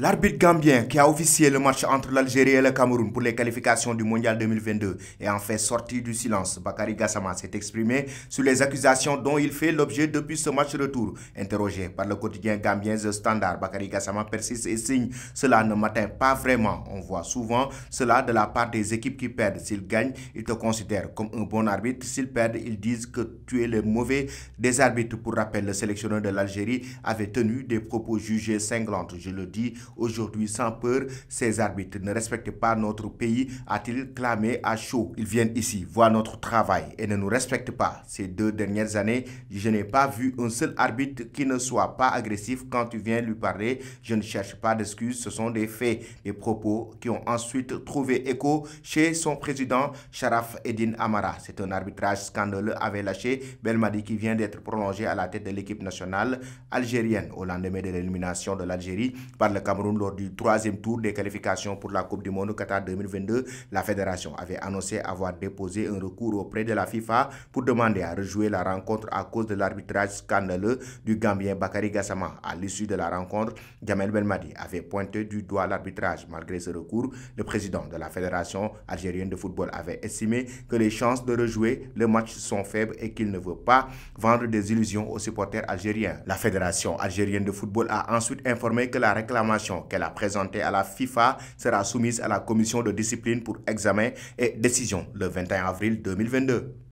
L'arbitre gambien qui a officié le match entre l'Algérie et le Cameroun pour les qualifications du Mondial 2022 est en fait sorti du silence. Bakari Gassama s'est exprimé sur les accusations dont il fait l'objet depuis ce match retour. Interrogé par le quotidien gambien The Standard, Bakari Gassama persiste et signe « Cela ne m'atteint pas vraiment. On voit souvent cela de la part des équipes qui perdent. S'ils gagnent, ils te considèrent comme un bon arbitre. S'ils perdent, ils disent que tu es le mauvais des arbitres. » Pour rappel, le sélectionneur de l'Algérie avait tenu des propos jugés cinglantes. Je le dis Aujourd'hui, sans peur, ces arbitres ne respectent pas notre pays, a-t-il clamé à chaud. Ils viennent ici, voir notre travail et ne nous respectent pas. Ces deux dernières années, je n'ai pas vu un seul arbitre qui ne soit pas agressif quand tu viens lui parler. Je ne cherche pas d'excuses, ce sont des faits, des propos qui ont ensuite trouvé écho chez son président, Sharaf Eddin Amara. C'est un arbitrage scandaleux avait lâché Belmadi qui vient d'être prolongé à la tête de l'équipe nationale algérienne au lendemain de l'élimination de l'Algérie par le Cameroun lors du troisième tour des qualifications pour la Coupe du Monde Qatar 2022, la fédération avait annoncé avoir déposé un recours auprès de la FIFA pour demander à rejouer la rencontre à cause de l'arbitrage scandaleux du Gambien Bakary Gassama. À l'issue de la rencontre, Gamel Belmadi avait pointé du doigt l'arbitrage. Malgré ce recours, le président de la Fédération algérienne de football avait estimé que les chances de rejouer le match sont faibles et qu'il ne veut pas vendre des illusions aux supporters algériens. La Fédération algérienne de football a ensuite informé que la réclamation qu'elle a présentée à la FIFA sera soumise à la commission de discipline pour examen et décision le 21 avril 2022.